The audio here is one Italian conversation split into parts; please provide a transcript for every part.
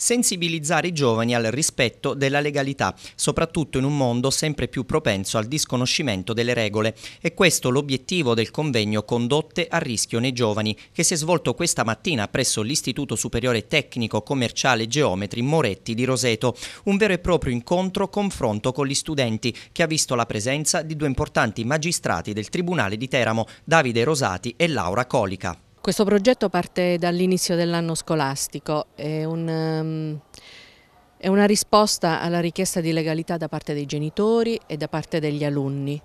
sensibilizzare i giovani al rispetto della legalità, soprattutto in un mondo sempre più propenso al disconoscimento delle regole. È questo l'obiettivo del convegno Condotte a rischio nei giovani, che si è svolto questa mattina presso l'Istituto Superiore Tecnico Commerciale Geometri Moretti di Roseto, un vero e proprio incontro confronto con gli studenti che ha visto la presenza di due importanti magistrati del Tribunale di Teramo, Davide Rosati e Laura Colica. Questo progetto parte dall'inizio dell'anno scolastico, è, un, ehm, è, una risposta alla richiesta di legalità da parte dei genitori e da parte degli alunni.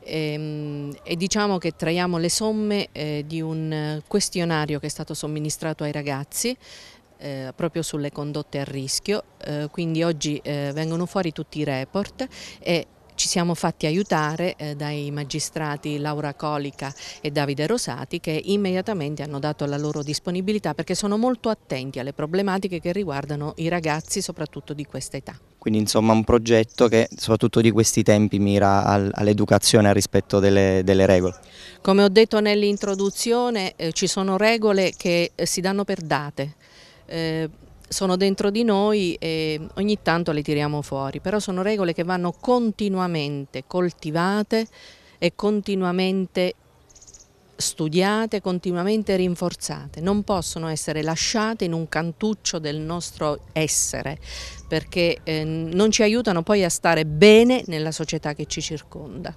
E, ehm, e diciamo che traiamo le somme eh, di un questionario che è stato somministrato ai ragazzi eh, proprio sulle condotte a rischio, eh, quindi oggi eh, vengono fuori tutti i report e ci siamo fatti aiutare eh, dai magistrati Laura Colica e Davide Rosati che immediatamente hanno dato la loro disponibilità perché sono molto attenti alle problematiche che riguardano i ragazzi soprattutto di questa età. Quindi insomma un progetto che soprattutto di questi tempi mira all'educazione al rispetto delle, delle, regole. Come ho detto nell'introduzione eh, ci sono regole che eh, si danno per date. Eh, sono dentro di noi e ogni tanto le tiriamo fuori, però sono regole che vanno continuamente coltivate e continuamente studiate, continuamente rinforzate, non possono essere lasciate in un cantuccio del nostro essere, perché eh, non ci aiutano poi a stare bene nella società che ci circonda.